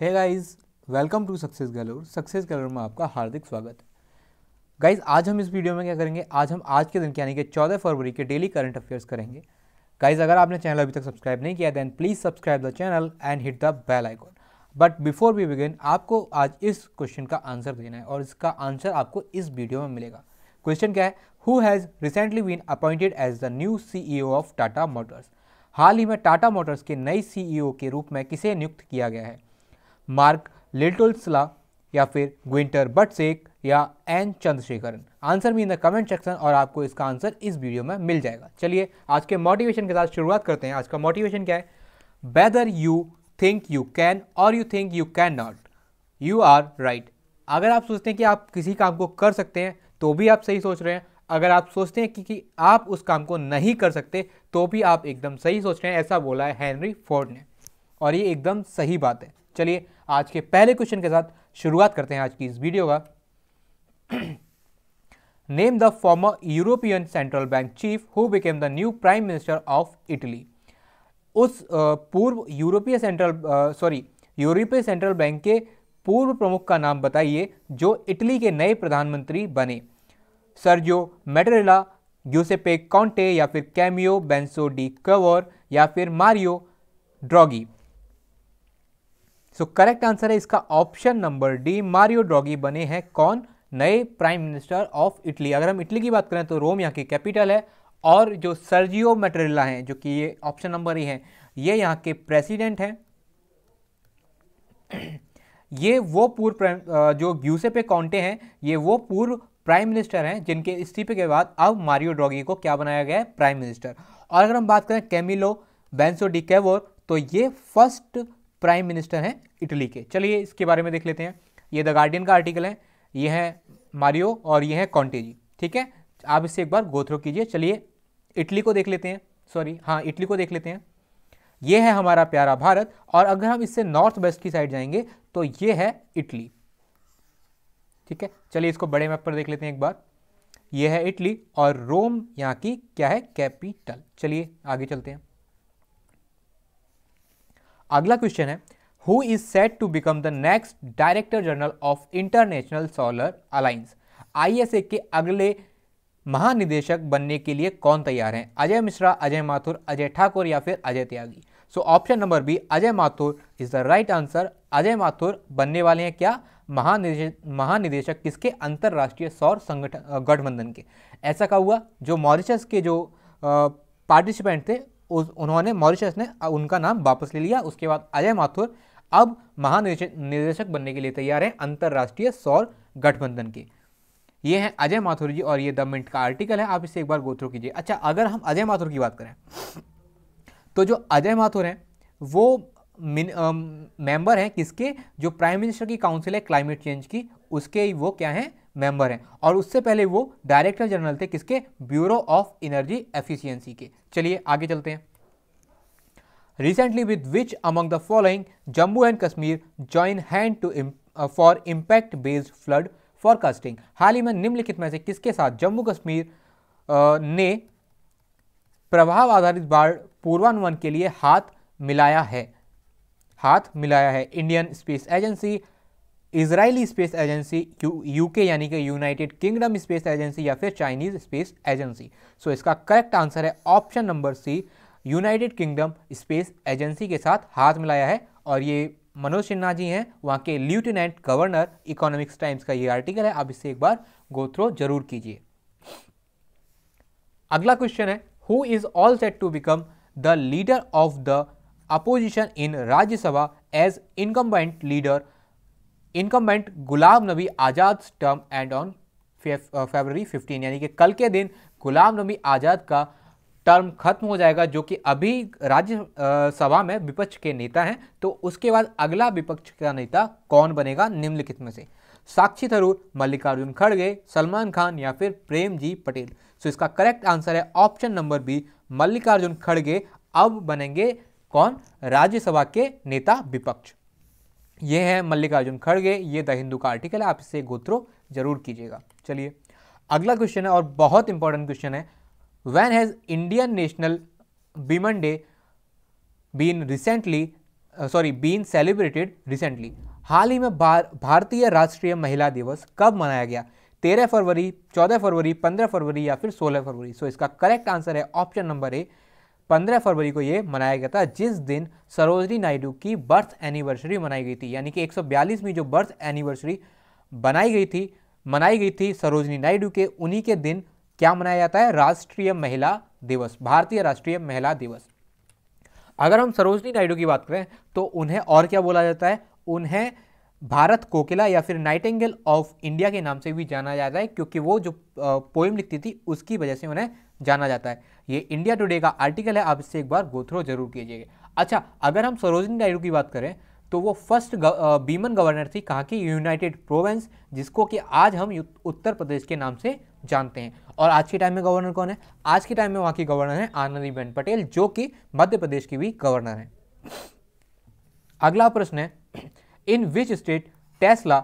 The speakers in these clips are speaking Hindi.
है guys welcome to Success Galore Success Galore में आपका हार्दिक स्वागत है गाइस आज हम इस वीडियो में क्या करेंगे आज हम आज के दिन के यानी कि 14 फरवरी के डेली करंट अफेयर्स करेंगे गाइस अगर आपने चैनल अभी तक सब्सक्राइब नहीं किया then please subscribe the channel and hit the bell icon but before we begin आपको आज इस क्वेश्चन का आंसर देना है और इसका आंसर आपको इस वीडियो में मिलेगा क्वेश्चन क्या है who has recently been appointed as the new CEO of Tata Motors हाल ही में टाटा मोटर्स के नए सीईओ e के रूप में किसे नियुक्त किया गया है मार्क लिटोल्सला या फिर ग्विंटर बटसेक या एन चंद्रशेखरन आंसर भी इन द कमेंट सेक्शन और आपको इसका आंसर इस वीडियो में मिल जाएगा चलिए आज के मोटिवेशन के साथ शुरुआत करते हैं आज का मोटिवेशन क्या है whether you think you can और you think you can not you are right अगर आप सोचते हैं कि आप किसी काम को कर सकते हैं तो भी आप सही सोच रहे हैं अगर आप सोचते हैं कि, कि आप उस काम को नहीं कर सकते तो भी आप एकदम सही सोच रहे हैं ऐसा बोला है हेनरी फोर्ड ने और ये एकदम सही बात है चलिए आज के पहले क्वेश्चन के साथ शुरुआत करते हैं आज की इस वीडियो का name the former European Central Bank chief who became the new prime minister of Italy उस पूर्व यूरोपीय सेंट्रल सॉरी यूरोपीय सेंट्रल बैंक के पूर्व प्रमुख का नाम बताइए जो इटली के नए प्रधानमंत्री बने सरजो मेटरेला यूसेपे कॉन्टे या फिर कैमियो बेंसो डी कवर या फिर Mario Draghi so correct answer है इसका option number D Mario Draghi बने हैं कौन नए प्राइम मिनिस्टर ऑफ इटली अगर हम इटली की बात करें तो रोम यहाँ की कैपिटल है और जो सर्जियो मेटरिला हैं जो कि ये ऑप्शन नंबर ही है ये यहाँ के प्रेसिडेंट हैं ये वो पूर्व जो ग्यूसेपे कॉन्टे हैं ये वो पूर्व प्राइम मिनिस्टर हैं जिनके इस्तीफे के बाद अब मारियो ड्रॉगी को क्या बनाया गया है प्राइम मिनिस्टर और अगर हम बात करें कैमिलो बेंसो कैवोर तो ये फर्स्ट प्राइम मिनिस्टर हैं इटली के चलिए इसके बारे में देख लेते हैं ये द गार्डियन का आर्टिकल है ये है मारियो और ये है कॉन्टेजी ठीक है आप इससे एक बार गोथ्रो कीजिए चलिए इटली को देख लेते हैं सॉरी हाँ इटली को देख लेते हैं ये है हमारा प्यारा भारत और अगर हम इससे नॉर्थ वेस्ट की साइड जाएंगे तो ये है इटली ठीक है चलिए इसको बड़े मैप पर देख लेते हैं एक बार ये है इटली और रोम यहाँ की क्या है कैपिटल चलिए आगे चलते हैं अगला क्वेश्चन है who is set to become the next director general of International Solar Alliance आई के अगले महानिदेशक बनने के लिए कौन तैयार हैं अजय मिश्रा अजय माथुर अजय ठाकुर या फिर Ajay Tyagi so option number B Ajay Mathur is the right answer Ajay Mathur बनने वाले हैं क्या महानिदेशक महानिदेशक किसके अंतर्राष्ट्रीय सौर संगठन गठबंधन के ऐसा का हुआ जो मॉरिशस के जो पार्टिसिपेंट थे उस उन्होंने मॉरिशस ने उनका नाम वापस ले लिया उसके बाद अजय माथुर अब महानिर्देशक बनने के लिए तैयार हैं अंतर्राष्ट्रीय सौर गठबंधन के ये हैं अजय माथुर जी और ये द मिनट का आर्टिकल है आप इसे एक बार गोत्रो कीजिए अच्छा अगर हम अजय माथुर की बात करें तो जो अजय माथुर हैं वो मेंबर हैं किसके जो प्राइम मिनिस्टर की काउंसिल है क्लाइमेट चेंज की उसके वो क्या हैं मेंबर हैं और उससे पहले वो डायरेक्टर जनरल थे किसके ब्यूरो ऑफ एनर्जी एफिशिएंसी के चलिए आगे चलते हैं recently with which among the following Jammu and Kashmir join hand to for uh, based flood forecasting हाल ही में निम्नलिखित में से किसके साथ जम्मू कश्मीर uh, ने प्रभाव आधारित बाढ़ पूर्वानुमान के लिए हाथ मिलाया है हाथ मिलाया है Indian space agency Israeli space agency UK यानी कि यूनाइटेड किंगडम स्पेस एजेंसी या फिर चाइनीज स्पेस एजेंसी सो इसका करेक्ट आंसर है option number C United Kingdom space agency के साथ हाथ मिलाया है और ये मनोज सिन्हा जी हैं वहाँ के लेफ्टिनेंट गवर्नर इकोनॉमिक्स टाइम्स का ये आर्टिकल है आप इससे एक बार थ्रो जरूर कीजिए अगला क्वेश्चन है who is all set to become the leader of the opposition in Rajya Sabha as incumbent leader incumbent Ghulam Nabi Azad term end on February 15 यानी कि कल के दिन गुलाम नबी आज़ाद का टर्म खत्म हो जाएगा जो कि अभी राज्यसभा में विपक्ष के नेता हैं तो उसके बाद अगला विपक्ष का नेता कौन बनेगा निम्नलिखित में से साक्षी थरूर मल्लिकार्जुन खड़गे सलमान खान या फिर प्रेम जी पटेल सो इसका करेक्ट आंसर है ऑप्शन नंबर बी मल्लिकार्जुन खड़गे अब बनेंगे कौन राज्यसभा के नेता विपक्ष ये है मल्लिकार्जुन खड़गे ये द हिंदू का आर्टिकल है आप इसे गोत्रो जरूर कीजिएगा चलिए अगला क्वेश्चन है और बहुत इंपॉर्टेंट क्वेश्चन है when has Indian national women day been recently sorry been celebrated recently हाल ही में भार, भारतीय राष्ट्रीय महिला दिवस कब मनाया गया तेरह फरवरी चौदह फरवरी पंद्रह फरवरी या फिर सोलह फरवरी सो so, इसका करेक्ट आंसर है ऑप्शन नंबर ए 15 फरवरी को ये मनाया गया था जिस दिन सरोजनी नायडू की बर्थ एनिवर्सरी मनाई गई थी यानी कि एक सौ जो बर्थ एनिवर्सरी बनाई गई थी मनाई गई थी सरोजनी नायडू के उन्हीं के दिन क्या मनाया जाता है राष्ट्रीय महिला दिवस भारतीय राष्ट्रीय महिला दिवस अगर हम सरोजनी नायडू की बात करें तो उन्हें और क्या बोला जाता है उन्हें भारत कोकिला या फिर नाइटेंगल ऑफ इंडिया के नाम से भी जाना जाता है क्योंकि वो जो पोइम लिखती थी उसकी वजह से उन्हें जाना जाता है ये इंडिया टुडे का आर्टिकल है आप इससे एक बार गोथ्रो जरूर कीजिएगा अच्छा अगर हम सरोजनी नायडू की बात करें तो वो फर्स्ट बीमन गवर्नर थी कहाँ की यूनाइटेड प्रोवेंस जिसको कि आज हम उत्तर प्रदेश के नाम से जानते हैं और आज के टाइम में गवर्नर कौन है आज के टाइम में वहाँ की गवर्नर है आनंदीबेन पटेल जो कि मध्य प्रदेश की भी गवर्नर है अगला प्रश्न है in which state Tesla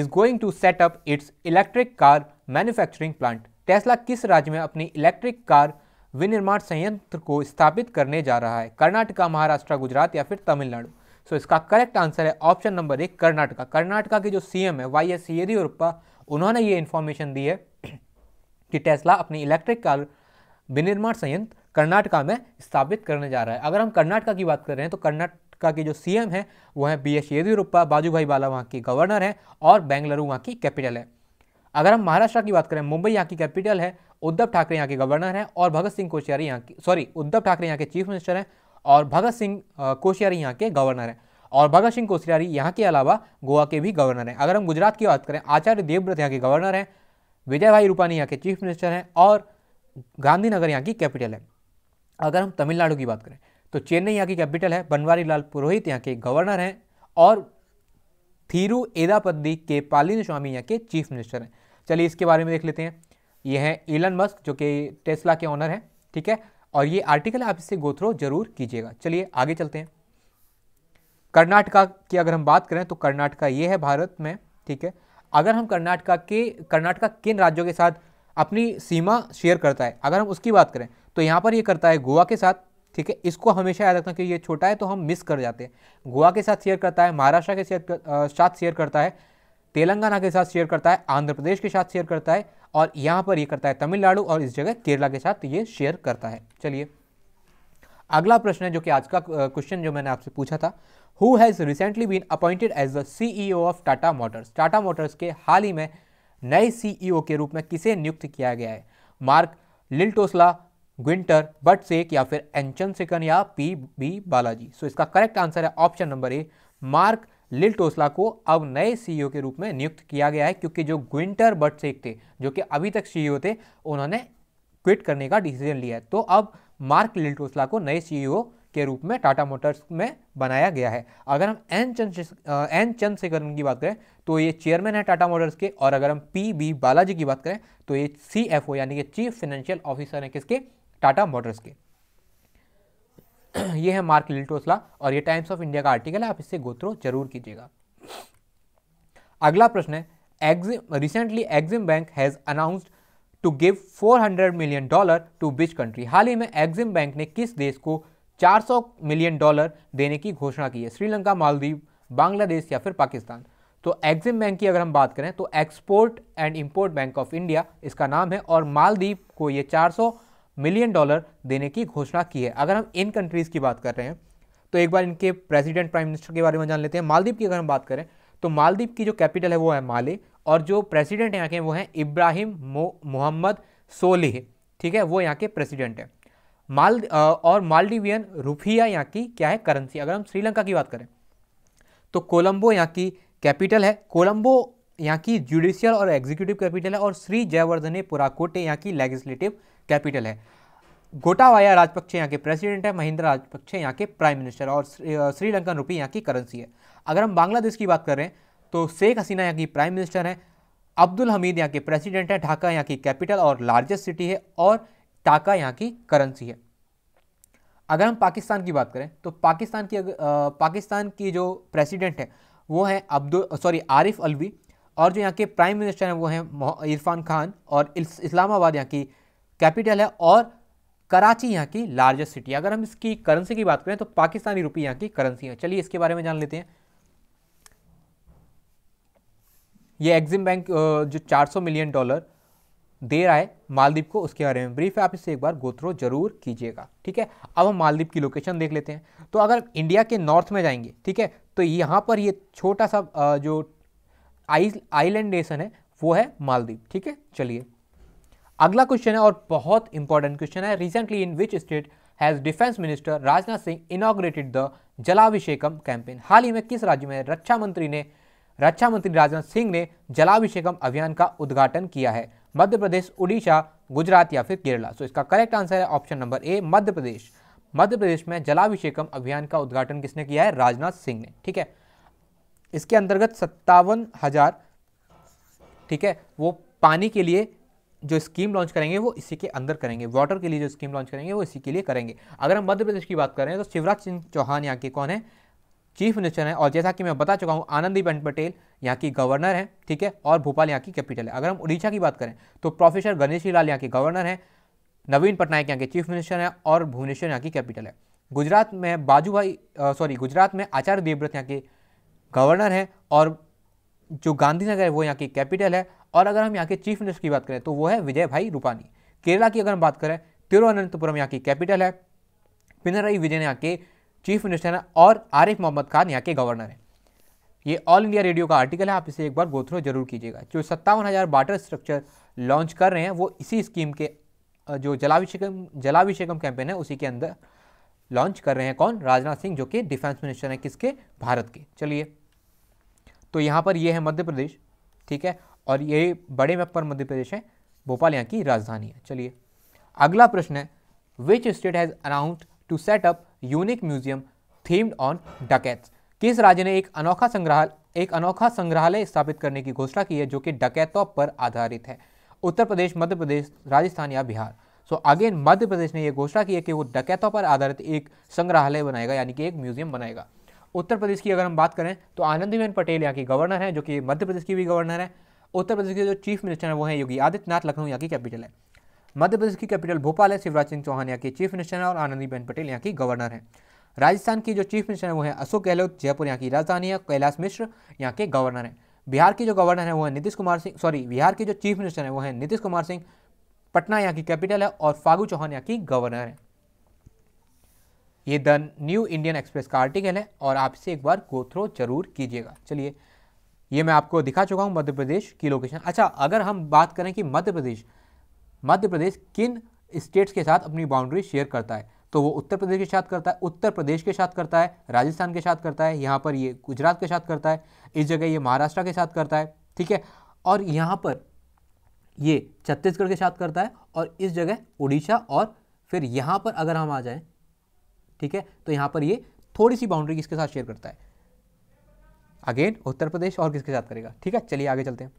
is going to set up its electric car manufacturing plant Tesla किस राज्य में अपनी इलेक्ट्रिक कार विनिर्माण संयंत्र को स्थापित करने जा रहा है कर्नाटका महाराष्ट्र गुजरात या फिर तमिलनाडु सो so, इसका करेक्ट आंसर है ऑप्शन नंबर एक कर्नाटका कर्नाटका के जो सीएम है वाई एस येदियुरप्पा उन्होंने ये इन्फॉर्मेशन दी है कि टेस्ला अपनी इलेक्ट्रिक कार विनिर्माण संयंत्र कर्नाटका में स्थापित करने जा रहा है अगर हम कर्नाटका की बात कर रहे हैं तो कर्नाटका के जो सीएम हैं वो हैं बी एस येदियुरप्पा बाजू भाई बाला वहाँ के गवर्नर हैं और बेंगलुरु वहाँ की कैपिटल है अगर हम महाराष्ट्र की बात करें मुंबई यहाँ की कैपिटल है उद्धव ठाकरे यहाँ के गवर्नर हैं और भगत सिंह कोश्यारी यहाँ की सॉरी उद्धव ठाकरे यहाँ के चीफ मिनिस्टर हैं और भगत सिंह कोश्यारी यहाँ के गवर्नर हैं और भगत सिंह कोश्यारी यहाँ के अलावा गोवा के भी गवर्नर हैं अगर हम गुजरात की बात करें आचार्य देवव्रत यहाँ के गवर्नर हैं विजय भाई रूपानी यहाँ के चीफ मिनिस्टर हैं और गांधीनगर यहाँ की कैपिटल है अगर हम तमिलनाडु की बात करें तो चेन्नई यहाँ की कैपिटल है बनवारी लाल पुरोहित यहाँ के गवर्नर हैं और थीरु एदापद्दी के पालिन स्वामी यहाँ के चीफ मिनिस्टर हैं चलिए इसके बारे में देख लेते हैं ये हैं एलन मस्क जो कि टेस्ला के ऑनर हैं ठीक है और ये आर्टिकल आप इससे गोथ्रो जरूर कीजिएगा चलिए आगे चलते हैं कर्नाटका की अगर हम बात करें तो कर्नाटका ये है भारत में ठीक है अगर हम कर्नाटका के कर्नाटका किन राज्यों के साथ अपनी सीमा शेयर करता है अगर हम उसकी बात करें तो यहाँ पर ये करता है गोवा के साथ ठीक है इसको हमेशा याद रखना कि ये छोटा है तो हम मिस कर जाते हैं गोवा के साथ शेयर करता है महाराष्ट्र के शेयर साथ शेयर करता है तेलंगाना के साथ शेयर करता है आंध्र प्रदेश के साथ शेयर करता है और यहां पर ये करता है तमिलनाडु और इस जगह केरला के साथ ये शेयर करता है चलिए अगला प्रश्न है जो कि आज का क्वेश्चन जो मैंने आपसे पूछा था who has recently been appointed as the CEO of Tata motors Tata motors के हाल ही में नए सीईओ e के रूप में किसे नियुक्त किया गया है मार्क लिल्टोसला ग्विंटर बट सेक या फिर एंचन सेकन या P B Balaji so so, इसका करेक्ट आंसर है option number A Marc Llistosella को अब नए सीईओ e के रूप में नियुक्त किया गया है क्योंकि जो ग्विंटर बटसेक थे जो कि अभी तक सीईओ e थे उन्होंने क्विट करने का डिसीजन लिया है तो अब मार्क लिल टोसला को नए सीईओ e के रूप में टाटा मोटर्स में बनाया गया है अगर हम एन चंद एन चंद की बात करें तो ये चेयरमैन है टाटा मोटर्स के और अगर हम पी बी बालाजी की बात करें तो ये सी यानी कि चीफ फाइनेंशियल ऑफिसर हैं किसके टाटा मोटर्स के ये है मार्क लिल्टोसला और ये टाइम्स ऑफ इंडिया का आर्टिकल है आप इससे गोत्रो जरूर कीजिएगा अगला प्रश्न है Exim recently Exim bank has announced to give 400 million dollar to which country हाल ही में एग्जिम बैंक ने किस देश को 400 मिलियन डॉलर देने की घोषणा की है श्रीलंका मालदीव बांग्लादेश या फिर पाकिस्तान तो एग्जिम बैंक की अगर हम बात करें तो export and import bank of India इसका नाम है और मालदीव को ये 400 मिलियन डॉलर देने की घोषणा की है अगर हम इन कंट्रीज़ की बात कर रहे हैं तो एक बार इनके प्रेसिडेंट प्राइम मिनिस्टर के बारे में जान लेते हैं मालदीप की अगर हम बात करें तो मालदीप की जो कैपिटल है वो है माले और जो प्रेसिडेंट यहाँ के वो हैं इब्राहिम मोहम्मद सोलिह ठीक है वो यहाँ के प्रेसिडेंट हैं माल और मालदीवियन रुफिया यहाँ की क्या है करेंसी अगर हम श्रीलंका की बात करें तो कोलंबो यहाँ की कैपिटल है कोलंबो यहाँ की जुडिशियल और एग्जीक्यूटिव कैपिटल है और श्री जयवर्धने पुराकोटे यहाँ की लेजिस्लेटिव कैपिटल है गोटावाया राजपक्षे यहाँ के प्रेसिडेंट है महिंद्रा राजपक्षे यहाँ के प्राइम मिनिस्टर और श्रीलंकन रुपी यहाँ की करेंसी है अगर हम बांग्लादेश की बात करें तो शेख हसीना यहाँ की प्राइम मिनिस्टर हैं अब्दुल हमीद यहाँ के प्रेसिडेंट हैं ढाका यहाँ की कैपिटल और लार्जेस्ट सिटी है और टाका यहाँ की करेंसी है अगर हम पाकिस्तान की बात करें तो पाकिस्तान की अगर पाकिस्तान की जो प्रेसिडेंट है वो हैं अब्दुल सॉरी आरिफ अलवी और जो यहाँ के प्राइम मिनिस्टर हैं वो हैं इरफान खान और इस्लामाबाद यहाँ की कैपिटल है और कराची यहाँ की लार्जेस्ट सिटी अगर हम इसकी करेंसी की बात करें तो पाकिस्तानी रुपये यहाँ की करेंसी है चलिए इसके बारे में जान लेते हैं ये एग्जिम बैंक जो 400 मिलियन डॉलर दे रहा है मालदीप को उसके बारे में ब्रीफ है आप इसे एक बार गोत्रो जरूर कीजिएगा ठीक है अब हम मालदीप की लोकेशन देख लेते हैं तो अगर इंडिया के नॉर्थ में जाएंगे ठीक है तो यहाँ पर ये छोटा सा जो आइलैंड नेशन है वो है मालदीप ठीक है चलिए अगला क्वेश्चन है और बहुत इंपॉर्टेंट क्वेश्चन है recently in which state has defence minister Rajnath Singh inaugurated the Jalabhishekam campaign हाल ही में किस राज्य में रक्षा मंत्री ने रक्षा मंत्री राजनाथ सिंह ने जलाभिषेकम अभियान का उद्घाटन किया है मध्य प्रदेश उड़ीसा गुजरात या फिर केरला सो so, इसका करेक्ट आंसर है option number A Madhya Pradesh Madhya Pradesh में जलाभिषेकम अभियान का उद्घाटन किसने किया है राजनाथ सिंह ने ठीक है इसके अंतर्गत सत्तावन हजार ठीक है वो पानी के लिए जो स्कीम लॉन्च करेंगे वो इसी के अंदर करेंगे वाटर के लिए जो स्कीम लॉन्च करेंगे वो इसी के लिए करेंगे अगर हम मध्य प्रदेश की बात करें तो शिवराज सिंह चौहान यहाँ के कौन है चीफ मिनिस्टर हैं और जैसा कि मैं बता चुका हूँ आनंदीबेन पटेल यहाँ की गवर्नर हैं ठीक है और भोपाल यहाँ की कैपिटल है अगर हम उड़ीसा की बात करें तो प्रोफेसर गणेशी लाल यहाँ के गवर्नर हैं नवीन पटनायक यहाँ के चीफ मिनिस्टर हैं और भुवनेश्वर यहाँ की कैपिटल है गुजरात में बाजू भाई सॉरी गुजरात में आचार्य देवव्रत यहाँ के गवर्नर हैं और जो गांधीनगर है वो यहाँ की कैपिटल है और अगर हम यहाँ के चीफ मिनिस्टर की बात करें तो वो है विजय भाई रूपानी केरला की अगर हम बात करें तिरुवनंतपुरम यहाँ की कैपिटल है पिनराई विजयन यहाँ के चीफ मिनिस्टर हैं और आरिफ मोहम्मद खान यहाँ के गवर्नर हैं ये ऑल इंडिया रेडियो का आर्टिकल है आप इसे एक बार गोथ्रो जरूर कीजिएगा जो सत्तावन हज़ार बाटर स्ट्रक्चर लॉन्च कर रहे हैं वो इसी स्कीम के जो जलाभिषेकम जलाभिषेकम कैंपेन है उसी के अंदर लॉन्च कर रहे हैं कौन राजनाथ सिंह जो कि डिफेंस मिनिस्टर हैं किसके भारत के चलिए तो यहाँ पर ये है मध्य प्रदेश ठीक है और ये बड़े मैप पर मध्य प्रदेश है भोपाल यहाँ की राजधानी है चलिए अगला प्रश्न है which state has announce to set up unique museum themed on dacoits किस राज्य ने एक अनोखा संग्रहालय एक अनोखा संग्रहालय स्थापित करने की घोषणा की है जो कि डकैतों पर आधारित है उत्तर प्रदेश मध्य प्रदेश राजस्थान या बिहार सो अगेन मध्य प्रदेश ने यह घोषणा की है कि वो डकैतों पर आधारित एक संग्रहालय बनाएगा यानी कि एक म्यूजियम बनाएगा उत्तर प्रदेश की अगर हम बात करें तो आनंदीबेन पटेल यहाँ की गवर्नर हैं जो कि मध्य प्रदेश की भी गवर्नर है उत्तर प्रदेश के जो चीफ मिनिस्टर हैं वो हैं योगी आदित्यनाथ लखनऊ यहाँ की कैपिटल है मध्य प्रदेश की कैपिटल भोपाल है शिवराज सिंह चौहान यहाँ की चीफ मिनिस्टर हैं और आनंदीबेन पटेल यहाँ की गवर्नर हैं राजस्थान की जो चीफ मिनिस्टर हैं वो हैं अशोक गहलोत जयपुर यहाँ की राजधानी है कैलाश मिश्र यहाँ के गवर्नर हैं बिहार के जो गवर्नर हैं वो हैं नीतीश कुमार सिंह सॉरी बिहार के जो चीफ मिनिस्टर हैं वो हैं नीतीश कुमार सिंह पटना यहाँ की कैपिटल है और फागू चौहान यहाँ की गवर्नर है ये द न्यू इंडियन एक्सप्रेस का आर्टिकल है और आप इसे एक बार गो थ्रो जरूर कीजिएगा चलिए ये मैं आपको दिखा चुका हूँ मध्य प्रदेश की लोकेशन अच्छा अगर हम बात करें कि मध्य प्रदेश मध्य प्रदेश किन स्टेट्स के साथ अपनी बाउंड्री शेयर करता है तो वो उत्तर प्रदेश के साथ करता है उत्तर प्रदेश के साथ करता है राजस्थान के साथ करता है यहाँ पर ये गुजरात के साथ करता है इस जगह ये महाराष्ट्र के साथ करता है ठीक है और यहाँ पर ये छत्तीसगढ़ के साथ करता है और इस जगह उड़ीसा और फिर यहाँ पर अगर हम आ जाएँ ठीक है तो यहाँ पर ये थोड़ी सी बाउंड्री किसके साथ शेयर करता है अगेन उत्तर प्रदेश और किसके साथ करेगा ठीक है चलिए आगे चलते हैं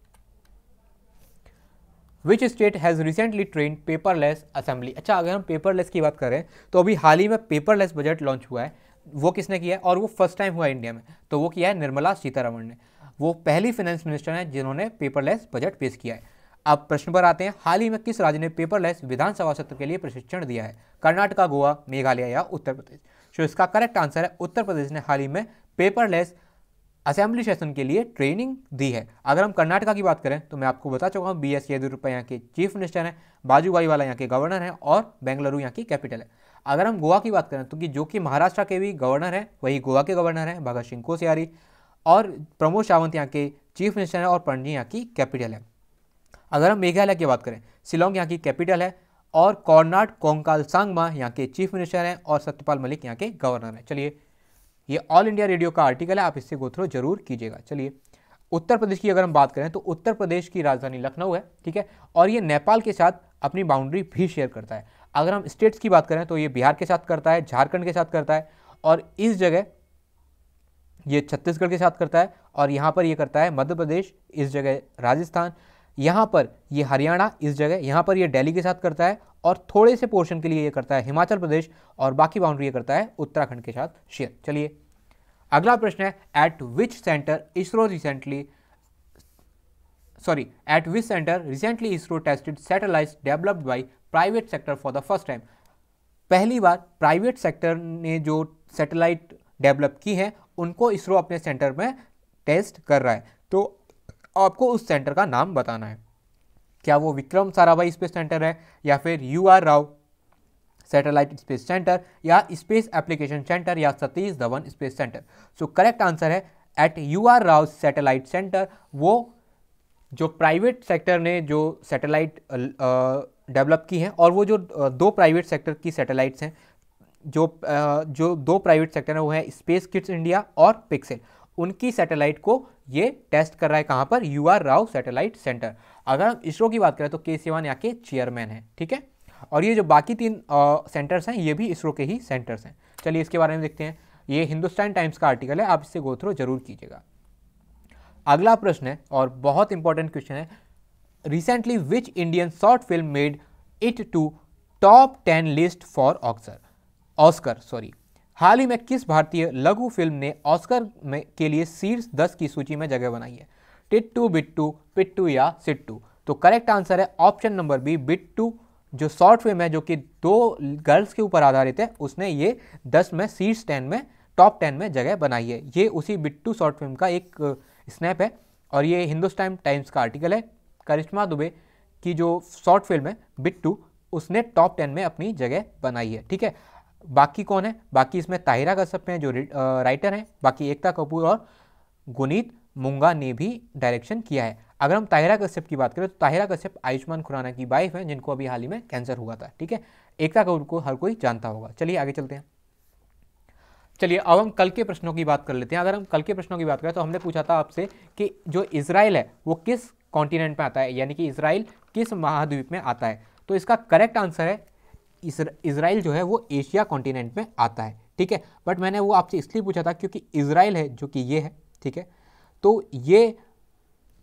which state has recently turned paperless assembly अच्छा अगर हम पेपरलेस की बात करें तो अभी हाल ही में पेपरलेस बजट लॉन्च हुआ है वो किसने किया है और वो फर्स्ट टाइम हुआ इंडिया में तो वो किया है निर्मला सीतारमण ने वो पहली फाइनेंस मिनिस्टर हैं जिन्होंने पेपरलेस बजट पेश किया है अब प्रश्न पर आते हैं हाल ही में किस राज्य ने पेपरलेस विधानसभा सत्र के लिए प्रशिक्षण दिया है कर्नाटका गोवा मेघालय या उत्तर प्रदेश सो इसका करेक्ट आंसर है उत्तर प्रदेश ने हाल ही में पेपरलेस असेंबली सेशन के लिए ट्रेनिंग दी है अगर हम कर्नाटका की बात करें तो मैं आपको बता चुका हूँ बी एस येदुरप्पा यहाँ के चीफ मिनिस्टर हैं बाजूबाई वाला यहाँ के गवर्नर हैं और बेंगलुरु यहाँ की कैपिटल है अगर हम गोवा की बात करें तो कि जो कि महाराष्ट्र के भी गवर्नर हैं वही गोवा के गवर्नर हैं भगत सिंह कोश्यारी और प्रमोद सावंत यहाँ के चीफ मिनिस्टर हैं और पणजी यहाँ की कैपिटल है अगर हम मेघालय की बात करें शिलोंग यहाँ की कैपिटल है और कॉर्नाट कोंकाल सांगमा यहाँ के चीफ मिनिस्टर हैं और सत्यपाल मलिक यहाँ के गवर्नर हैं चलिए ये ऑल इंडिया रेडियो का आर्टिकल है आप इससे गोथ्रो जरूर कीजिएगा चलिए उत्तर प्रदेश की अगर हम बात करें तो उत्तर प्रदेश की राजधानी लखनऊ है ठीक है और ये नेपाल के साथ अपनी बाउंड्री भी शेयर करता है अगर हम स्टेट्स की बात करें तो ये बिहार के साथ करता है झारखंड के साथ करता है और इस जगह ये छत्तीसगढ़ के साथ करता है और यहाँ पर ये करता है मध्य प्रदेश इस जगह राजस्थान यहाँ पर ये हरियाणा इस जगह यहाँ पर ये दिल्ली के साथ करता है और थोड़े से पोर्शन के लिए ये करता है हिमाचल प्रदेश और बाकी बाउंड्री ये करता है उत्तराखंड के साथ शेयर चलिए अगला प्रश्न है at which centre ISRO recently sorry at which centre recently ISRO tested satellite developed by private sector for the first time पहली बार प्राइवेट सेक्टर ने जो सैटेलाइट डेवलप की है उनको इसरो अपने सेंटर में टेस्ट कर रहा है तो आपको उस सेंटर का नाम बताना है क्या वो विक्रम साराभाई स्पेस सेंटर है या फिर U R Rao satellite space centre या स्पेस एप्लीकेशन सेंटर या Satish Dhawan space centre so correct answer है at U R Rao satellite centre वो जो प्राइवेट सेक्टर ने जो सैटेलाइट डेवलप की हैं और वो जो दो प्राइवेट सेक्टर की सैटेलाइट्स हैं जो जो दो प्राइवेट सेक्टर हैं वो हैं स्पेस किट्स इंडिया और पिक्सेल उनकी सैटेलाइट को ये टेस्ट कर रहा है कहाँ पर U R Rao satellite centre अगर हम इसरो की बात करें तो के सिवान यहाँ के चेयरमैन हैं ठीक है और ये जो बाकी तीन सेंटर्स हैं ये भी इसरो के ही सेंटर्स हैं चलिए इसके बारे में देखते हैं ये हिंदुस्तान टाइम्स का आर्टिकल है आप इससे गो थ्रो जरूर कीजिएगा अगला प्रश्न है और बहुत इंपॉर्टेंट क्वेश्चन है recently which Indian short film made it to top ten list for ऑक्सर ऑस्कर सॉरी हाल ही में किस भारतीय लघु फिल्म ने ऑस्कर में के लिए शीर्ष दस की सूची में जगह बनाई है टिट टू बिट टू पिट्टू या सिट्टू तो करेक्ट आंसर है ऑप्शन नंबर बी बिट्टू जो शॉर्ट फिल्म है जो कि दो गर्ल्स के ऊपर आधारित है उसने ये दस में सीट्स टेन में टॉप टेन में जगह बनाई है ये उसी बिट्टू शॉर्ट फिल्म का एक स्नैप है और ये हिंदुस्तान टाइम्स का आर्टिकल है करिश्मा दुबे की जो शॉर्ट फिल्म है बिट्टू उसने टॉप टेन में अपनी जगह बनाई है ठीक है बाकी कौन है बाकी इसमें ताहिरा कश्यप हैं जो राइटर हैं बाकी एकता कपूर और गुनीत मुंगा ने भी डायरेक्शन किया है अगर हम ताहिरा कश्यप की बात करें तो ताहिरा कश्यप आयुष्मान खुराना की वाइफ है जिनको अभी हाल ही में कैंसर हुआ था ठीक है एकता कपूर को हर कोई जानता होगा चलिए आगे चलते हैं चलिए अब हम कल के प्रश्नों की बात कर लेते हैं अगर हम कल के प्रश्नों की बात करें तो हमने पूछा था आपसे कि जो इसराइल है वो किस कॉन्टिनेंट में आता है यानी कि इसराइल किस महाद्वीप में आता है तो इसका करेक्ट आंसर है इसराइल जो है वो एशिया कॉन्टिनेंट में आता है ठीक है बट मैंने वो आपसे इसलिए पूछा था क्योंकि इसराइल है जो कि ये है ठीक है तो ये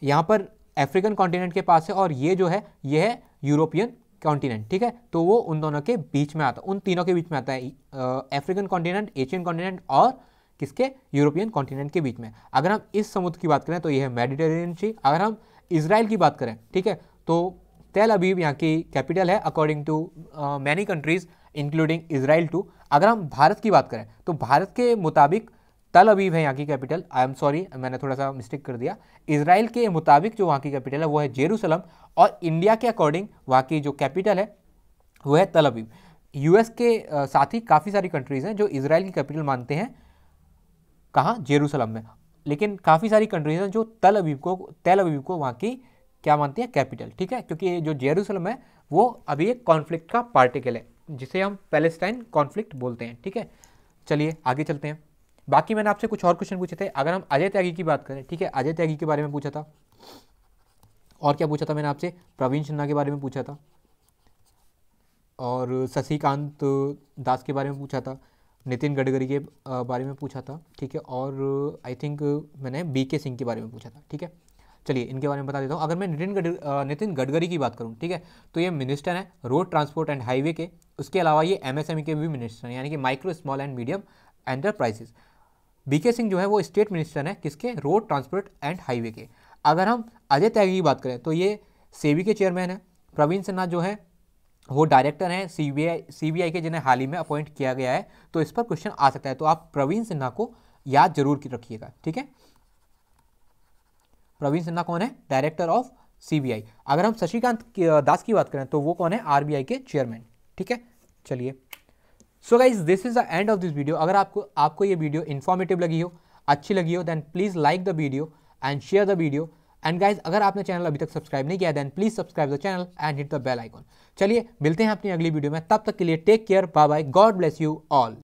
यहाँ पर अफ्रीकन कॉन्टिनेंट के पास है और ये जो है ये है यूरोपियन कॉन्टिनेंट ठीक है तो वो उन दोनों के बीच में आता उन तीनों के बीच में आता है अफ्रीकन कॉन्टिनेंट एशियन कॉन्टिनेंट और किसके यूरोपियन कॉन्टिनेंट के बीच में अगर हम इस समुद्र की बात करें तो ये है मेडिटेरेनियन सी अगर हम इसराइल की बात करें ठीक है तो तेल अबीब यहाँ की कैपिटल है according to many countries including Israel too अगर हम भारत की बात करें तो भारत के मुताबिक तल अबीब है यहाँ की कैपिटल आई एम सॉरी मैंने थोड़ा सा मिस्टेक कर दिया इसराइल के मुताबिक जो वहाँ की कैपिटल है वो है जेरूसलम और इंडिया के अकॉर्डिंग वहाँ की जो कैपिटल है वो है तल अबीब यूएस के साथ ही काफ़ी सारी कंट्रीज़ हैं जो इसराइल की कैपिटल मानते हैं कहाँ जेरूसलम में लेकिन काफ़ी सारी कंट्रीज़ हैं जो तल अबीब को तेल अबीब को वहाँ की क्या मानती हैं कैपिटल ठीक है क्योंकि जो जेरूसलम है वो अभी एक कॉन्फ्लिक्ट का पार्टिकल है जिसे हम पैलेस्टाइन कॉन्फ्लिक्ट बोलते हैं ठीक है चलिए आगे चलते हैं बाकी मैंने आपसे कुछ और क्वेश्चन पूछे थे अगर हम अजय त्यागी की बात करें ठीक है अजय त्यागी के बारे में पूछा था और क्या पूछा था मैंने आपसे प्रवीण सिन्हा के बारे में पूछा था और शशिकांत दास के बारे में पूछा था नितिन गडकरी के बारे में पूछा था ठीक है और आई थिंक मैंने बी के सिंह के बारे में पूछा था ठीक है चलिए इनके बारे में बता देता हूँ अगर मैं नितिन गड नितिन गडकरी की बात करूँ ठीक है तो ये मिनिस्टर हैं रोड ट्रांसपोर्ट एंड हाईवे के उसके अलावा ये एमएसएमई e के भी मिनिस्टर हैं यानी कि micro small and medium enterprises B K Singh जो है वो स्टेट मिनिस्टर हैं किसके रोड ट्रांसपोर्ट एंड हाईवे के अगर हम अजय त्यागी की बात करें तो ये सेबी के चेयरमैन हैं प्रवीण सिन्हा जो है वो डायरेक्टर हैं सीबीआई सीबीआई के जिन्हें हाल ही में अपॉइंट किया गया है तो इस पर क्वेश्चन आ सकता है तो आप प्रवीण सिन्हा को याद जरूर रखिएगा ठीक है प्रवीण सिन्हा कौन है डायरेक्टर ऑफ सीबीआई अगर हम शशिकांत दास की बात करें तो वो कौन है आरबीआई के चेयरमैन ठीक है चलिए so guys this is the end of this video अगर आपको आपको ये वीडियो इन्फॉर्मेटिव लगी हो अच्छी लगी हो then please like the video and share the video and guys अगर आपने चैनल अभी तक सब्सक्राइब नहीं किया then please subscribe the channel and hit the bell icon चलिए मिलते हैं अपनी अगली वीडियो में तब तक के लिए take care bye bye God bless you all